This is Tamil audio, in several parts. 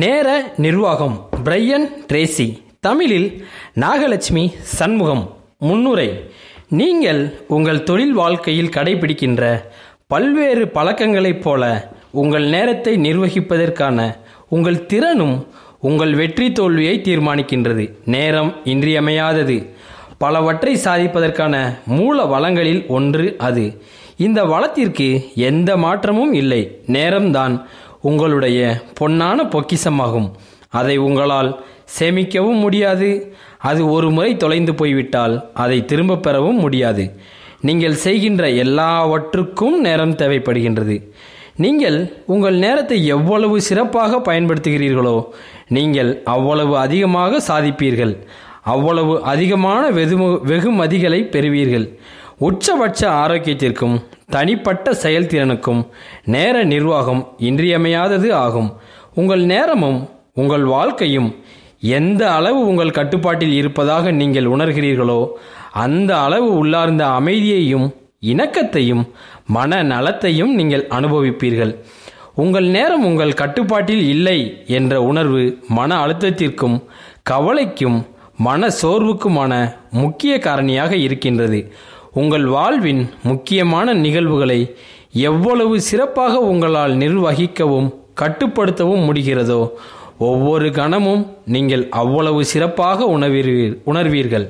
நேர நிர்வாகம் பிரையன் ட்ரேசி தமிழில் நாகலட்சுமி சண்முகம் முன்னுரை நீங்கள் உங்கள் தொழில் வாழ்க்கையில் கடைபிடிக்கின்ற பல்வேறு பழக்கங்களைப் போல உங்கள் நேரத்தை நிர்வகிப்பதற்கான உங்கள் திறனும் உங்கள் வெற்றி தோல்வியை தீர்மானிக்கின்றது நேரம் இன்றியமையாதது பலவற்றை சாதிப்பதற்கான மூல வளங்களில் ஒன்று அது இந்த வளத்திற்கு எந்த மாற்றமும் இல்லை நேரம்தான் உங்களுடைய பொன்னான பொக்கிசமாகும் அதை உங்களால் சேமிக்கவும் முடியாது அது ஒரு முறை தொலைந்து போய்விட்டால் அதை திரும்ப பெறவும் முடியாது நீங்கள் செய்கின்ற எல்லாவற்றுக்கும் நேரம் தேவைப்படுகின்றது நீங்கள் உங்கள் நேரத்தை எவ்வளவு சிறப்பாக பயன்படுத்துகிறீர்களோ நீங்கள் அவ்வளவு அதிகமாக சாதிப்பீர்கள் அவ்வளவு அதிகமான வெகுமதிகளை பெறுவீர்கள் உச்சபட்ச ஆரோக்கியத்திற்கும் தனிப்பட்ட செயல்திறனுக்கும் நேர நிர்வாகம் இன்றியமையாதது ஆகும் உங்கள் நேரமும் உங்கள் வாழ்க்கையும் எந்த அளவு உங்கள் கட்டுப்பாட்டில் இருப்பதாக நீங்கள் உணர்கிறீர்களோ அந்த அளவு உள்ளார்ந்த அமைதியையும் இணக்கத்தையும் மன நலத்தையும் நீங்கள் அனுபவிப்பீர்கள் உங்கள் நேரம் உங்கள் கட்டுப்பாட்டில் இல்லை என்ற உணர்வு மன அழுத்தத்திற்கும் கவலைக்கும் மன சோர்வுக்குமான முக்கிய காரணியாக இருக்கின்றது உங்கள் வாழ்வின் முக்கியமான நிகழ்வுகளை எவ்வளவு சிறப்பாக உங்களால் நிர்வகிக்கவும் கட்டுப்படுத்தவும் முடிகிறதோ ஒவ்வொரு கணமும் நீங்கள் அவ்வளவு சிறப்பாக உணர்வீர் உணர்வீர்கள்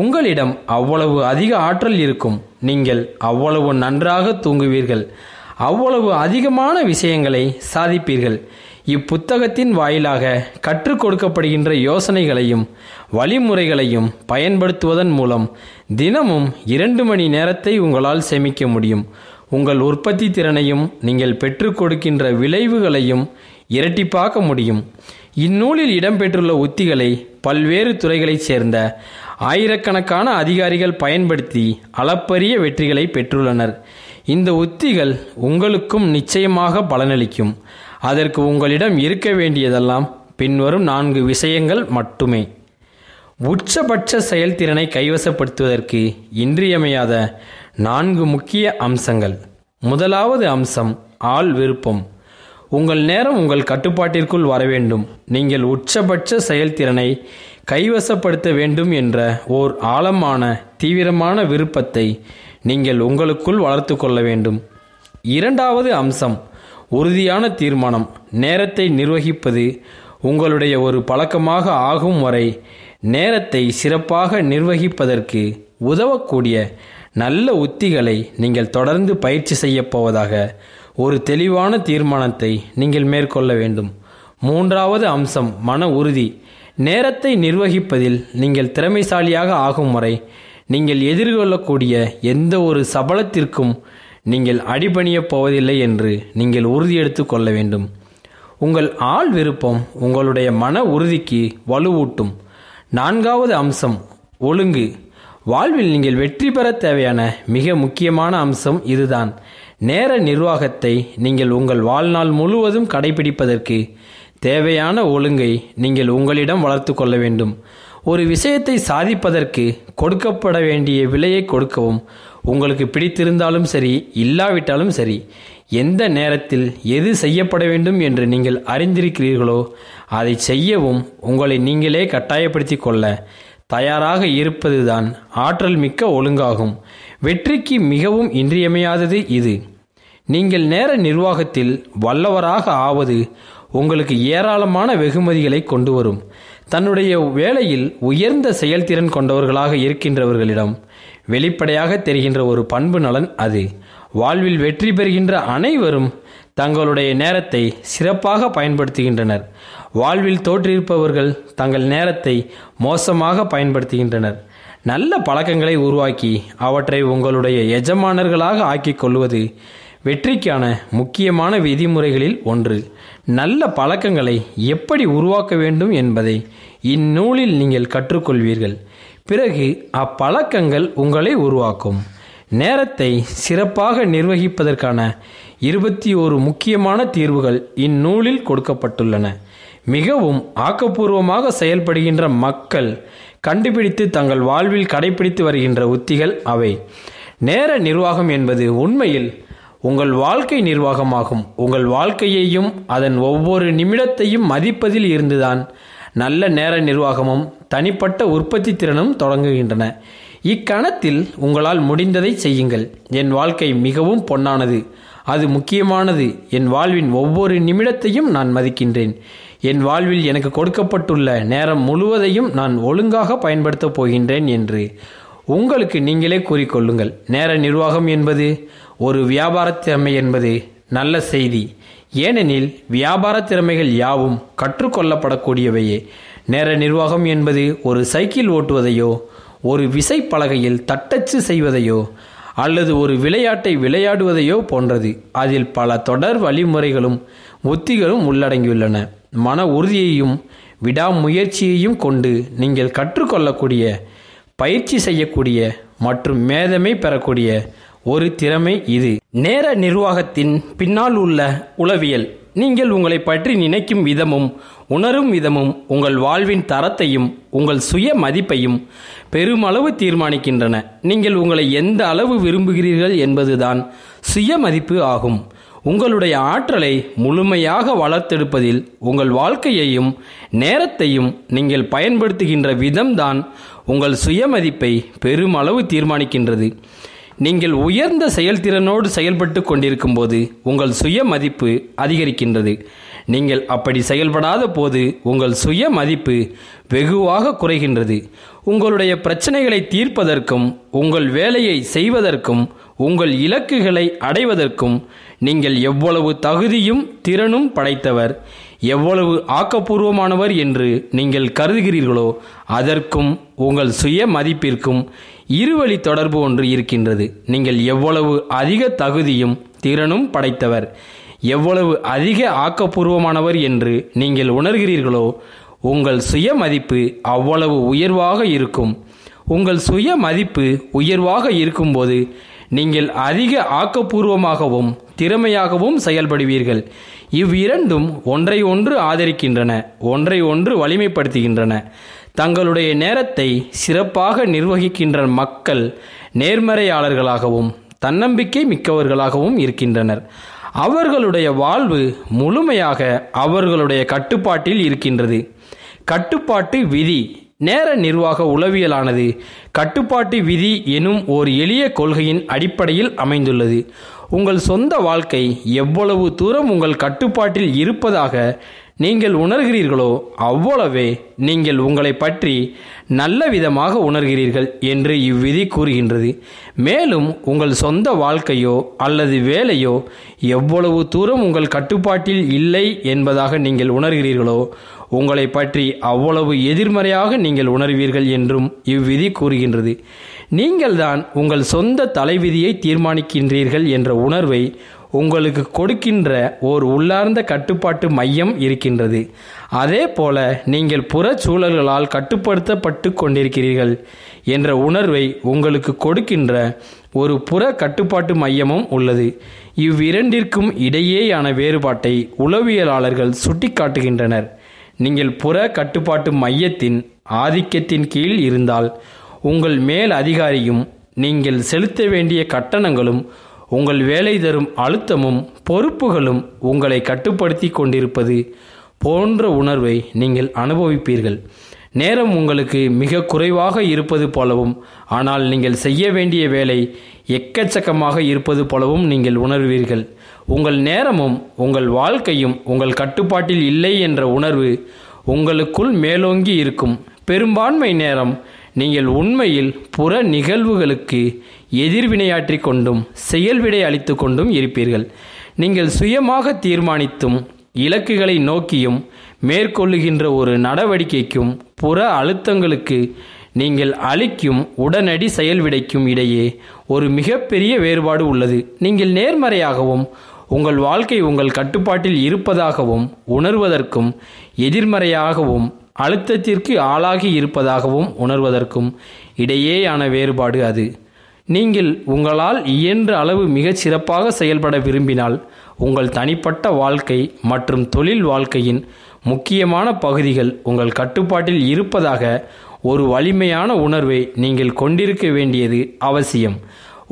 உங்களிடம் அவ்வளவு அதிக ஆற்றல் இருக்கும் நீங்கள் அவ்வளவு நன்றாக தூங்குவீர்கள் அவ்வளவு அதிகமான விஷயங்களை சாதிப்பீர்கள் இப்புத்தகத்தின் வாயிலாக கற்றுக் கொடுக்கப்படுகின்ற யோசனைகளையும் வழிமுறைகளையும் பயன்படுத்துவதன் மூலம் தினமும் இரண்டு மணி நேரத்தை உங்களால் சேமிக்க முடியும் உங்கள் உற்பத்தி திறனையும் நீங்கள் பெற்றுக் கொடுக்கின்ற விளைவுகளையும் இரட்டிப்பாக்க முடியும் இந்நூலில் இடம்பெற்றுள்ள உத்திகளை பல்வேறு துறைகளைச் சேர்ந்த ஆயிரக்கணக்கான அதிகாரிகள் பயன்படுத்தி அளப்பரிய வெற்றிகளை பெற்றுள்ளனர் இந்த உத்திகள் உங்களுக்கும் நிச்சயமாக பலனளிக்கும் அதற்கு உங்களிடம் இருக்க வேண்டியதெல்லாம் பின்வரும் நான்கு விஷயங்கள் மட்டுமே உச்சபட்ச செயல்திறனை கைவசப்படுத்துவதற்கு இன்றியமையாத நான்கு முக்கிய அம்சங்கள் முதலாவது அம்சம் ஆள் விருப்பம் உங்கள் நேரம் உங்கள் கட்டுப்பாட்டிற்குள் வர வேண்டும் நீங்கள் உச்சபட்ச செயல்திறனை கைவசப்படுத்த வேண்டும் என்ற ஓர் ஆழமான தீவிரமான விருப்பத்தை நீங்கள் உங்களுக்குள் வளர்த்து கொள்ள வேண்டும் இரண்டாவது அம்சம் உறுதியான தீர்மானம் நேரத்தை நிர்வகிப்பது உங்களுடைய ஒரு பழக்கமாக ஆகும் வரை நேரத்தை சிறப்பாக நிர்வகிப்பதற்கு உதவக்கூடிய நல்ல உத்திகளை நீங்கள் தொடர்ந்து பயிற்சி செய்யப்போவதாக ஒரு தெளிவான தீர்மானத்தை நீங்கள் மேற்கொள்ள வேண்டும் மூன்றாவது அம்சம் மன உறுதி நேரத்தை நிர்வகிப்பதில் நீங்கள் திறமைசாலியாக ஆகும் வரை நீங்கள் எதிர்கொள்ளக்கூடிய எந்த ஒரு சபலத்திற்கும் நீங்கள் அடிபணியப் போவதில்லை என்று நீங்கள் உறுதியெடுத்து கொள்ள வேண்டும் உங்கள் ஆள் விருப்பம் உங்களுடைய மன உறுதிக்கு வலுவூட்டும் நான்காவது அம்சம் ஒழுங்கு வாழ்வில் நீங்கள் வெற்றி பெற தேவையான மிக முக்கியமான அம்சம் இதுதான் நேர நிர்வாகத்தை நீங்கள் உங்கள் வாழ்நாள் முழுவதும் கடைபிடிப்பதற்கு தேவையான ஒழுங்கை நீங்கள் உங்களிடம் வளர்த்து கொள்ள வேண்டும் ஒரு விஷயத்தை சாதிப்பதற்கு கொடுக்கப்பட வேண்டிய விலையை கொடுக்கவும் உங்களுக்கு பிடித்திருந்தாலும் சரி இல்லாவிட்டாலும் சரி எந்த நேரத்தில் எது செய்யப்பட வேண்டும் என்று நீங்கள் அறிந்திருக்கிறீர்களோ அதை செய்யவும் உங்களை நீங்களே கட்டாயப்படுத்தி கொள்ள தயாராக இருப்பதுதான் ஆற்றல் மிக்க ஒழுங்காகும் வெற்றிக்கு மிகவும் இன்றியமையாதது இது நீங்கள் நேர நிர்வாகத்தில் வல்லவராக ஆவது உங்களுக்கு ஏராளமான வெகுமதிகளை கொண்டு வரும் தன்னுடைய வேலையில் உயர்ந்த செயல்திறன் கொண்டவர்களாக இருக்கின்றவர்களிடம் வெளிப்படையாக தெரிகின்ற ஒரு பண்பு நலன் அது வாழ்வில் வெற்றி பெறுகின்ற அனைவரும் தங்களுடைய நேரத்தை சிறப்பாக பயன்படுத்துகின்றனர் வாழ்வில் தோற்றிருப்பவர்கள் தங்கள் நேரத்தை மோசமாக பயன்படுத்துகின்றனர் நல்ல பழக்கங்களை உருவாக்கி அவற்றை உங்களுடைய எஜமானர்களாக ஆக்கிக் கொள்வது வெற்றிக்கான முக்கியமான விதிமுறைகளில் ஒன்று நல்ல பழக்கங்களை எப்படி உருவாக்க வேண்டும் என்பதை இந்நூலில் நீங்கள் கற்றுக்கொள்வீர்கள் பிறகு அப்பழக்கங்கள் உங்களை உருவாக்கும் நேரத்தை சிறப்பாக நிர்வகிப்பதற்கான இருபத்தி ஒரு முக்கியமான தீர்வுகள் இந்நூலில் கொடுக்கப்பட்டுள்ளன மிகவும் ஆக்கப்பூர்வமாக செயல்படுகின்ற மக்கள் கண்டுபிடித்து தங்கள் வாழ்வில் கடைபிடித்து வருகின்ற உத்திகள் அவை நேர நிர்வாகம் என்பது உண்மையில் உங்கள் வாழ்க்கை நிர்வாகமாகும் உங்கள் வாழ்க்கையையும் அதன் ஒவ்வொரு நிமிடத்தையும் மதிப்பதில் இருந்துதான் நல்ல நேர நிர்வாகமும் தனிப்பட்ட உற்பத்தி திறனும் தொடங்குகின்றன இக்கணத்தில் உங்களால் முடிந்ததை செய்யுங்கள் என் வாழ்க்கை மிகவும் பொன்னானது அது முக்கியமானது என் வாழ்வின் ஒவ்வொரு நிமிடத்தையும் நான் மதிக்கின்றேன் என் வாழ்வில் எனக்கு கொடுக்கப்பட்டுள்ள நேரம் முழுவதையும் நான் ஒழுங்காக பயன்படுத்தப் போகின்றேன் என்று உங்களுக்கு நீங்களே கூறிக்கொள்ளுங்கள் நேர நிர்வாகம் என்பது ஒரு வியாபாரத்திறமை என்பது நல்ல செய்தி ஏனெனில் வியாபார திறமைகள் யாவும் கற்றுக்கொள்ளப்படக்கூடியவையே நேர நிர்வாகம் என்பது ஒரு சைக்கிள் ஓட்டுவதையோ ஒரு விசைப்பலகையில் தட்டச்சு செய்வதையோ அல்லது ஒரு விளையாட்டை விளையாடுவதையோ போன்றது அதில் பல தொடர் வழிமுறைகளும் உத்திகளும் உள்ளடங்கியுள்ளன மன உறுதியையும் விடாமுயற்சியையும் கொண்டு நீங்கள் கற்றுக்கொள்ளக்கூடிய பயிற்சி செய்யக்கூடிய மற்றும் மேதமை பெறக்கூடிய ஒரு திறமை இது நேர நிர்வாகத்தின் பின்னால் உள்ள உளவியல் நீங்கள் உங்களை பற்றி நினைக்கும் விதமும் உணரும் விதமும் உங்கள் வாழ்வின் தரத்தையும் உங்கள் சுய மதிப்பையும் பெருமளவு தீர்மானிக்கின்றன நீங்கள் உங்களை எந்த அளவு விரும்புகிறீர்கள் என்பதுதான் சுய மதிப்பு ஆகும் உங்களுடைய ஆற்றலை முழுமையாக வளர்த்தெடுப்பதில் உங்கள் வாழ்க்கையையும் நேரத்தையும் நீங்கள் பயன்படுத்துகின்ற விதம்தான் உங்கள் சுயமதிப்பை பெருமளவு தீர்மானிக்கின்றது நீங்கள் உயர்ந்த செயல்திறனோடு செயல்பட்டு கொண்டிருக்கும் போது உங்கள் சுய மதிப்பு அதிகரிக்கின்றது நீங்கள் அப்படி செயல்படாத போது உங்கள் சுய மதிப்பு வெகுவாக குறைகின்றது உங்களுடைய பிரச்சனைகளை தீர்ப்பதற்கும் உங்கள் வேலையை செய்வதற்கும் உங்கள் இலக்குகளை அடைவதற்கும் நீங்கள் எவ்வளவு தகுதியும் திறனும் படைத்தவர் எவ்வளவு ஆக்கப்பூர்வமானவர் என்று நீங்கள் கருதுகிறீர்களோ அதற்கும் உங்கள் சுய மதிப்பிற்கும் இருவழி தொடர்பு ஒன்று இருக்கின்றது நீங்கள் எவ்வளவு அதிக தகுதியும் திறனும் படைத்தவர் எவ்வளவு அதிக ஆக்கப்பூர்வமானவர் என்று நீங்கள் உணர்கிறீர்களோ உங்கள் சுய மதிப்பு அவ்வளவு உயர்வாக இருக்கும் உங்கள் சுய மதிப்பு உயர்வாக இருக்கும்போது நீங்கள் அதிக ஆக்கப்பூர்வமாகவும் திறமையாகவும் செயல்படுவீர்கள் இவ்விரண்டும் ஒன்றை ஒன்று ஆதரிக்கின்றன ஒன்றை ஒன்று வலிமைப்படுத்துகின்றன தங்களுடைய நேரத்தை சிறப்பாக நிர்வகிக்கின்ற மக்கள் நேர்மறையாளர்களாகவும் தன்னம்பிக்கை மிக்கவர்களாகவும் இருக்கின்றனர் அவர்களுடைய வாழ்வு முழுமையாக அவர்களுடைய கட்டுப்பாட்டில் இருக்கின்றது கட்டுப்பாட்டு விதி நேர நிர்வாக உளவியலானது கட்டுப்பாட்டு விதி எனும் ஓர் எளிய கொள்கையின் அடிப்படையில் அமைந்துள்ளது உங்கள் சொந்த வாழ்க்கை எவ்வளவு தூரம் உங்கள் கட்டுப்பாட்டில் இருப்பதாக நீங்கள் உணர்கிறீர்களோ அவ்வளவே நீங்கள் உங்களை பற்றி நல்ல விதமாக உணர்கிறீர்கள் என்று இவ்விதி கூறுகின்றது மேலும் உங்கள் சொந்த வாழ்க்கையோ அல்லது வேலையோ எவ்வளவு தூரம் உங்கள் கட்டுப்பாட்டில் இல்லை என்பதாக நீங்கள் உணர்கிறீர்களோ உங்களை பற்றி அவ்வளவு எதிர்மறையாக நீங்கள் உணர்வீர்கள் என்றும் இவ்விதி கூறுகின்றது நீங்கள்தான் உங்கள் சொந்த தலைவிதியை தீர்மானிக்கின்றீர்கள் என்ற உணர்வை உங்களுக்கு கொடுக்கின்ற ஓர் உள்ளார்ந்த கட்டுப்பாட்டு மையம் இருக்கின்றது அதே போல நீங்கள் புற சூழல்களால் கட்டுப்படுத்தப்பட்டு கொண்டிருக்கிறீர்கள் என்ற உணர்வை உங்களுக்கு கொடுக்கின்ற ஒரு புற கட்டுப்பாட்டு மையமும் உள்ளது இவ்விரண்டிற்கும் இடையேயான வேறுபாட்டை உளவியலாளர்கள் சுட்டிக்காட்டுகின்றனர் நீங்கள் புற கட்டுப்பாட்டு மையத்தின் ஆதிக்கத்தின் கீழ் இருந்தால் உங்கள் மேல் அதிகாரியும் நீங்கள் செலுத்த வேண்டிய கட்டணங்களும் உங்கள் வேலை தரும் அழுத்தமும் பொறுப்புகளும் உங்களை கட்டுப்படுத்தி கொண்டிருப்பது போன்ற உணர்வை நீங்கள் அனுபவிப்பீர்கள் நேரம் உங்களுக்கு மிக குறைவாக இருப்பது போலவும் ஆனால் நீங்கள் செய்ய வேண்டிய வேலை எக்கச்சக்கமாக இருப்பது போலவும் நீங்கள் உணர்வீர்கள் உங்கள் நேரமும் உங்கள் வாழ்க்கையும் உங்கள் கட்டுப்பாட்டில் இல்லை என்ற உணர்வு உங்களுக்குள் மேலோங்கி இருக்கும் பெரும்பான்மை நேரம் நீங்கள் உண்மையில் புற நிகழ்வுகளுக்கு எதிர்வினையாற்றி கொண்டும் செயல்விடை அளித்து கொண்டும் இருப்பீர்கள் நீங்கள் சுயமாக தீர்மானித்தும் இலக்குகளை நோக்கியும் மேற்கொள்ளுகின்ற ஒரு நடவடிக்கைக்கும் புற அழுத்தங்களுக்கு நீங்கள் அளிக்கும் உடனடி செயல்விடைக்கும் இடையே ஒரு மிகப்பெரிய வேறுபாடு உள்ளது நீங்கள் நேர்மறையாகவும் உங்கள் வாழ்க்கை உங்கள் கட்டுப்பாட்டில் இருப்பதாகவும் உணர்வதற்கும் எதிர்மறையாகவும் அழுத்தத்திற்கு ஆளாகி இருப்பதாகவும் உணர்வதற்கும் இடையேயான வேறுபாடு அது நீங்கள் உங்களால் இயன்ற அளவு மிகச் சிறப்பாக செயல்பட விரும்பினால் உங்கள் தனிப்பட்ட வாழ்க்கை மற்றும் தொழில் வாழ்க்கையின் முக்கியமான பகுதிகள் உங்கள் கட்டுப்பாட்டில் இருப்பதாக ஒரு வலிமையான உணர்வை நீங்கள் கொண்டிருக்க வேண்டியது அவசியம்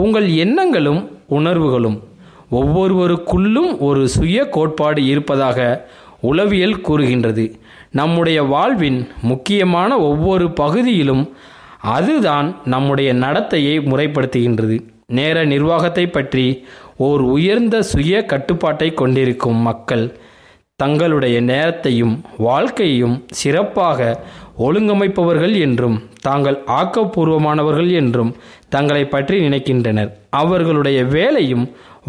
உங்கள் எண்ணங்களும் உணர்வுகளும் ஒவ்வொருவருக்குள்ளும் ஒரு சுய கோட்பாடு இருப்பதாக உளவியல் கூறுகின்றது நம்முடைய வாழ்வின் முக்கியமான ஒவ்வொரு பகுதியிலும் அதுதான் நம்முடைய நடத்தையை முறைப்படுத்துகின்றது நேர நிர்வாகத்தை பற்றி ஓர் உயர்ந்த சுய கட்டுப்பாட்டை கொண்டிருக்கும் மக்கள் தங்களுடைய நேரத்தையும் வாழ்க்கையையும் சிறப்பாக ஒழுங்கமைப்பவர்கள் என்றும் தாங்கள் ஆக்கப்பூர்வமானவர்கள் என்றும் தங்களை பற்றி நினைக்கின்றனர் அவர்களுடைய வேலையும்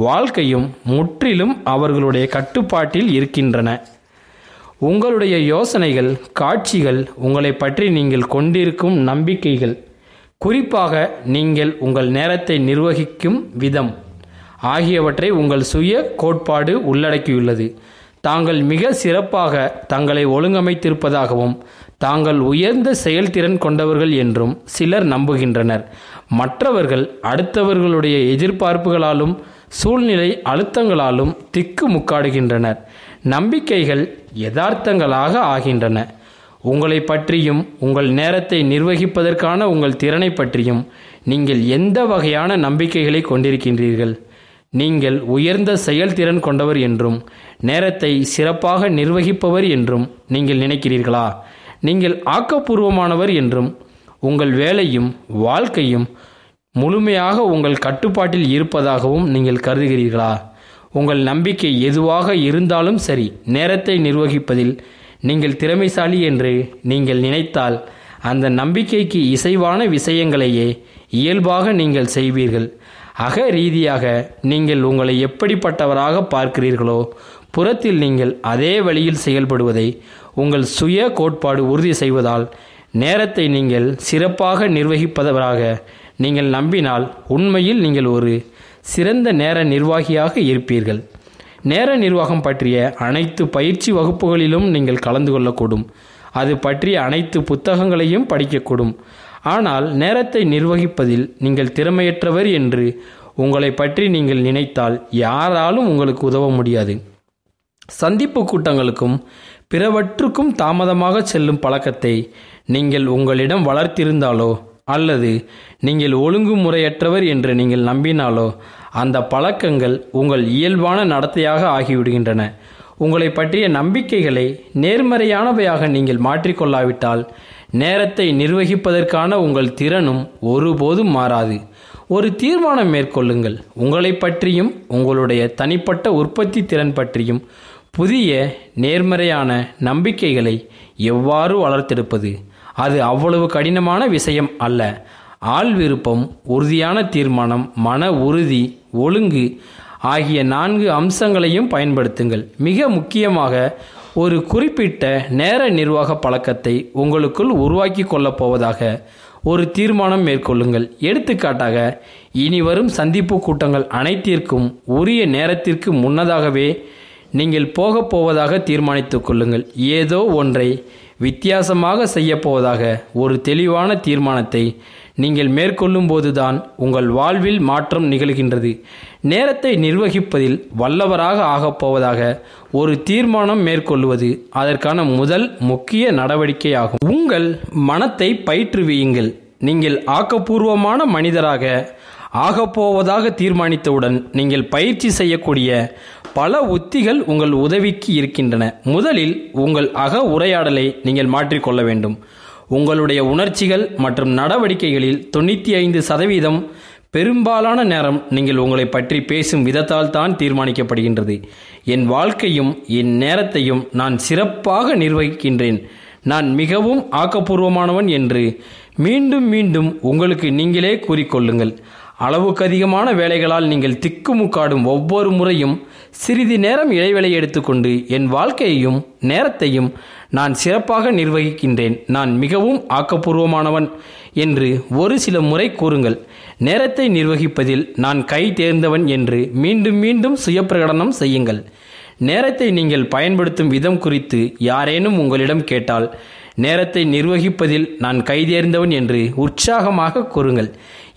வாழ்க்கையும் முற்றிலும் அவர்களுடைய கட்டுப்பாட்டில் இருக்கின்றன உங்களுடைய யோசனைகள் காட்சிகள் உங்களை பற்றி நீங்கள் கொண்டிருக்கும் நம்பிக்கைகள் குறிப்பாக நீங்கள் உங்கள் நேரத்தை நிர்வகிக்கும் விதம் ஆகியவற்றை உங்கள் சுய கோட்பாடு உள்ளடக்கியுள்ளது தாங்கள் மிக சிறப்பாக தங்களை ஒழுங்கமைத்திருப்பதாகவும் தாங்கள் உயர்ந்த செயல்திறன் கொண்டவர்கள் என்றும் சிலர் நம்புகின்றனர் மற்றவர்கள் அடுத்தவர்களுடைய எதிர்பார்ப்புகளாலும் சூழ்நிலை அழுத்தங்களாலும் திக்கு முக்காடுகின்றனர் நம்பிக்கைகள் யதார்த்தங்களாக ஆகின்றன உங்களை பற்றியும் உங்கள் நேரத்தை நிர்வகிப்பதற்கான உங்கள் திறனை பற்றியும் நீங்கள் எந்த வகையான நம்பிக்கைகளை கொண்டிருக்கின்றீர்கள் நீங்கள் உயர்ந்த செயல்திறன் கொண்டவர் என்றும் நேரத்தை சிறப்பாக நிர்வகிப்பவர் என்றும் நீங்கள் நினைக்கிறீர்களா நீங்கள் ஆக்கப்பூர்வமானவர் என்றும் உங்கள் வேலையும் வாழ்க்கையும் முழுமையாக உங்கள் கட்டுப்பாட்டில் இருப்பதாகவும் நீங்கள் கருதுகிறீர்களா உங்கள் நம்பிக்கை எதுவாக இருந்தாலும் சரி நேரத்தை நிர்வகிப்பதில் நீங்கள் திறமைசாலி என்று நீங்கள் நினைத்தால் அந்த நம்பிக்கைக்கு இசைவான விஷயங்களையே இயல்பாக நீங்கள் செய்வீர்கள் அக ரீதியாக நீங்கள் உங்களை எப்படிப்பட்டவராக பார்க்கிறீர்களோ புறத்தில் நீங்கள் அதே வழியில் செயல்படுவதை உங்கள் சுய கோட்பாடு உறுதி செய்வதால் நேரத்தை நீங்கள் சிறப்பாக நிர்வகிப்பதவராக நீங்கள் நம்பினால் உண்மையில் நீங்கள் ஒரு சிறந்த நேர நிர்வாகியாக இருப்பீர்கள் நேர நிர்வாகம் பற்றிய அனைத்து பயிற்சி வகுப்புகளிலும் நீங்கள் கலந்து கொள்ளக்கூடும் அது பற்றிய அனைத்து புத்தகங்களையும் படிக்கக்கூடும் ஆனால் நேரத்தை நிர்வகிப்பதில் நீங்கள் திறமையற்றவர் என்று உங்களை பற்றி நீங்கள் நினைத்தால் யாராலும் உங்களுக்கு உதவ முடியாது சந்திப்பு கூட்டங்களுக்கும் பிறவற்றுக்கும் தாமதமாக செல்லும் பழக்கத்தை நீங்கள் உங்களிடம் வளர்த்திருந்தாலோ அல்லது நீங்கள் ஒழுங்குமுறையற்றவர் என்று நீங்கள் நம்பினாலோ அந்த பழக்கங்கள் உங்கள் இயல்பான நடத்தையாக ஆகிவிடுகின்றன உங்களை பற்றிய நம்பிக்கைகளை நேர்மறையானவையாக நீங்கள் மாற்றிக்கொள்ளாவிட்டால் நேரத்தை நிர்வகிப்பதற்கான உங்கள் திறனும் ஒருபோதும் மாறாது ஒரு தீர்மானம் மேற்கொள்ளுங்கள் உங்களை பற்றியும் உங்களுடைய தனிப்பட்ட உற்பத்தி திறன் பற்றியும் புதிய நேர்மறையான நம்பிக்கைகளை எவ்வாறு வளர்த்தெடுப்பது அது அவ்வளவு கடினமான விஷயம் அல்ல ஆள் விருப்பம் உறுதியான தீர்மானம் மன உறுதி ஒழுங்கு ஆகிய நான்கு அம்சங்களையும் பயன்படுத்துங்கள் மிக முக்கியமாக ஒரு குறிப்பிட்ட நேர நிர்வாக பழக்கத்தை உங்களுக்குள் உருவாக்கி கொள்ளப் போவதாக ஒரு தீர்மானம் மேற்கொள்ளுங்கள் எடுத்துக்காட்டாக இனி வரும் சந்திப்பு கூட்டங்கள் அனைத்திற்கும் உரிய நேரத்திற்கு முன்னதாகவே நீங்கள் போகப் போவதாக தீர்மானித்து கொள்ளுங்கள் ஏதோ ஒன்றை வித்தியாசமாக செய்யப்போவதாக ஒரு தெளிவான தீர்மானத்தை நீங்கள் மேற்கொள்ளும் போதுதான் உங்கள் வாழ்வில் மாற்றம் நிகழ்கின்றது நேரத்தை நிர்வகிப்பதில் வல்லவராக ஆகப் போவதாக ஒரு தீர்மானம் மேற்கொள்வது அதற்கான முதல் முக்கிய நடவடிக்கையாகும் உங்கள் மனத்தை பயிற்றுவியுங்கள் நீங்கள் ஆக்கப்பூர்வமான மனிதராக ஆகப்போவதாக தீர்மானித்தவுடன் நீங்கள் பயிற்சி செய்யக்கூடிய பல உத்திகள் உங்கள் உதவிக்கு இருக்கின்றன முதலில் உங்கள் அக உரையாடலை நீங்கள் மாற்றிக்கொள்ள வேண்டும் உங்களுடைய உணர்ச்சிகள் மற்றும் நடவடிக்கைகளில் தொண்ணூற்றி ஐந்து சதவீதம் பெரும்பாலான நேரம் நீங்கள் உங்களை பற்றி பேசும் விதத்தால் தான் தீர்மானிக்கப்படுகின்றது என் வாழ்க்கையும் என் நேரத்தையும் நான் சிறப்பாக நிர்வகிக்கின்றேன் நான் மிகவும் ஆக்கப்பூர்வமானவன் என்று மீண்டும் மீண்டும் உங்களுக்கு நீங்களே கூறிக்கொள்ளுங்கள் அளவுக்கு அதிகமான வேலைகளால் நீங்கள் திக்குமுக்காடும் ஒவ்வொரு முறையும் சிறிது நேரம் இடைவெளி எடுத்துக்கொண்டு என் வாழ்க்கையையும் நேரத்தையும் நான் சிறப்பாக நிர்வகிக்கின்றேன் நான் மிகவும் ஆக்கப்பூர்வமானவன் என்று ஒரு சில முறை கூறுங்கள் நேரத்தை நிர்வகிப்பதில் நான் கை தேர்ந்தவன் என்று மீண்டும் மீண்டும் சுய பிரகடனம் செய்யுங்கள் நேரத்தை நீங்கள் பயன்படுத்தும் விதம் குறித்து யாரேனும் உங்களிடம் கேட்டால் நேரத்தை நிர்வகிப்பதில் நான் கைதேர்ந்தவன் என்று உற்சாகமாக கூறுங்கள்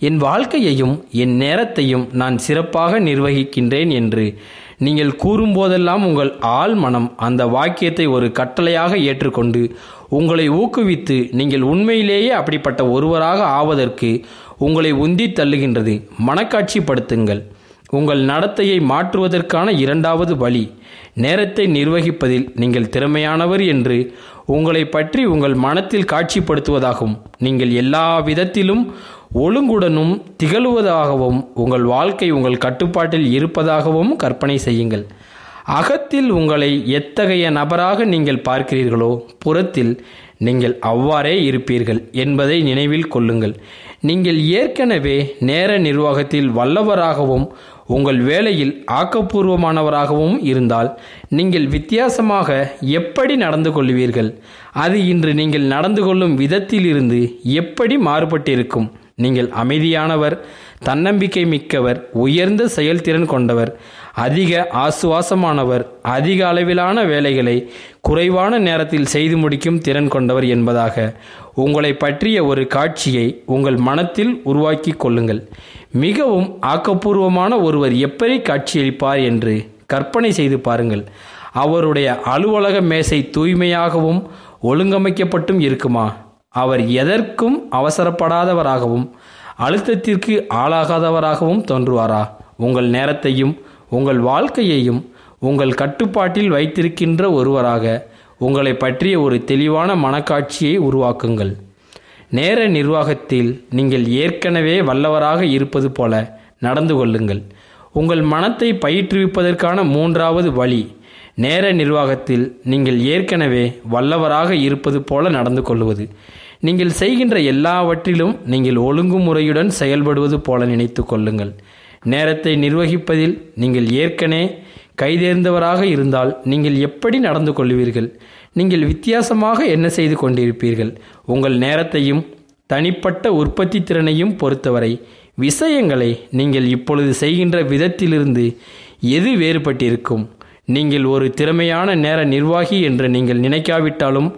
என் வாழ்க்கையையும் என் நேரத்தையும் நான் சிறப்பாக நிர்வகிக்கின்றேன் என்று நீங்கள் கூறும்போதெல்லாம் உங்கள் ஆள் மனம் அந்த வாக்கியத்தை ஒரு கட்டளையாக ஏற்றுக்கொண்டு உங்களை ஊக்குவித்து நீங்கள் உண்மையிலேயே அப்படிப்பட்ட ஒருவராக ஆவதற்கு உங்களை உந்தி தள்ளுகின்றது மனக்காட்சிப்படுத்துங்கள் உங்கள் நடத்தையை மாற்றுவதற்கான இரண்டாவது வழி நேரத்தை நிர்வகிப்பதில் நீங்கள் திறமையானவர் என்று உங்களை பற்றி உங்கள் மனத்தில் காட்சிப்படுத்துவதாகும் நீங்கள் எல்லா விதத்திலும் ஒழுங்குடனும் திகழுவதாகவும் உங்கள் வாழ்க்கை உங்கள் கட்டுப்பாட்டில் இருப்பதாகவும் கற்பனை செய்யுங்கள் அகத்தில் உங்களை எத்தகைய நபராக நீங்கள் பார்க்கிறீர்களோ புறத்தில் நீங்கள் அவ்வாறே இருப்பீர்கள் என்பதை நினைவில் கொள்ளுங்கள் நீங்கள் ஏற்கனவே நேர நிர்வாகத்தில் வல்லவராகவும் உங்கள் வேலையில் ஆக்கப்பூர்வமானவராகவும் இருந்தால் நீங்கள் வித்தியாசமாக எப்படி நடந்து கொள்வீர்கள் அது இன்று நீங்கள் நடந்து கொள்ளும் விதத்திலிருந்து எப்படி மாறுபட்டிருக்கும் நீங்கள் அமைதியானவர் தன்னம்பிக்கை மிக்கவர் உயர்ந்த செயல்திறன் கொண்டவர் அதிக ஆசுவாசமானவர் அதிக அளவிலான வேலைகளை குறைவான நேரத்தில் செய்து முடிக்கும் திறன் கொண்டவர் என்பதாக உங்களை பற்றிய ஒரு காட்சியை உங்கள் மனத்தில் உருவாக்கி கொள்ளுங்கள் மிகவும் ஆக்கப்பூர்வமான ஒருவர் எப்படி காட்சியளிப்பார் என்று கற்பனை செய்து பாருங்கள் அவருடைய அலுவலக மேசை தூய்மையாகவும் ஒழுங்கமைக்கப்பட்டும் இருக்குமா அவர் எதற்கும் அவசரப்படாதவராகவும் அழுத்தத்திற்கு ஆளாகாதவராகவும் தோன்றுவாரா உங்கள் நேரத்தையும் உங்கள் வாழ்க்கையையும் உங்கள் கட்டுப்பாட்டில் வைத்திருக்கின்ற ஒருவராக உங்களை பற்றிய ஒரு தெளிவான மனக்காட்சியை உருவாக்குங்கள் நேர நிர்வாகத்தில் நீங்கள் ஏற்கனவே வல்லவராக இருப்பது போல நடந்து கொள்ளுங்கள் உங்கள் மனத்தை பயிற்றுவிப்பதற்கான மூன்றாவது வழி நேர நிர்வாகத்தில் நீங்கள் ஏற்கனவே வல்லவராக இருப்பது போல நடந்து கொள்வது நீங்கள் செய்கின்ற எல்லாவற்றிலும் நீங்கள் ஒழுங்குமுறையுடன் செயல்படுவது போல நினைத்து கொள்ளுங்கள் நேரத்தை நிர்வகிப்பதில் நீங்கள் ஏற்கனவே கைதேர்ந்தவராக இருந்தால் நீங்கள் எப்படி நடந்து கொள்வீர்கள் நீங்கள் வித்தியாசமாக என்ன செய்து கொண்டிருப்பீர்கள் உங்கள் நேரத்தையும் தனிப்பட்ட உற்பத்தி திறனையும் பொறுத்தவரை விஷயங்களை நீங்கள் இப்பொழுது செய்கின்ற விதத்திலிருந்து எது வேறுபட்டிருக்கும் நீங்கள் ஒரு திறமையான நேர நிர்வாகி என்று நீங்கள் நினைக்காவிட்டாலும்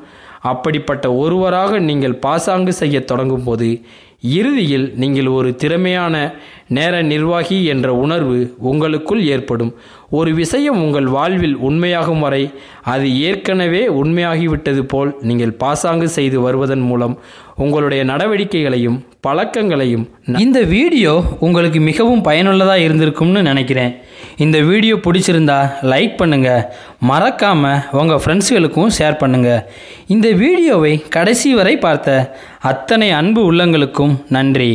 அப்படிப்பட்ட ஒருவராக நீங்கள் பாசாங்கு செய்ய தொடங்கும் போது இறுதியில் நீங்கள் ஒரு திறமையான நேர நிர்வாகி என்ற உணர்வு உங்களுக்குள் ஏற்படும் ஒரு விஷயம் உங்கள் வாழ்வில் உண்மையாகும் வரை அது ஏற்கனவே உண்மையாகிவிட்டது போல் நீங்கள் பாசாங்கு செய்து வருவதன் மூலம் உங்களுடைய நடவடிக்கைகளையும் பழக்கங்களையும் இந்த வீடியோ உங்களுக்கு மிகவும் பயனுள்ளதாக இருந்திருக்கும்னு நினைக்கிறேன் இந்த வீடியோ பிடிச்சிருந்தா லைக் பண்ணுங்கள் மறக்காமல் உங்கள் ஃப்ரெண்ட்ஸுகளுக்கும் ஷேர் பண்ணுங்கள் இந்த வீடியோவை கடைசி வரை பார்த்த அத்தனை அன்பு உள்ளங்களுக்கும் நன்றி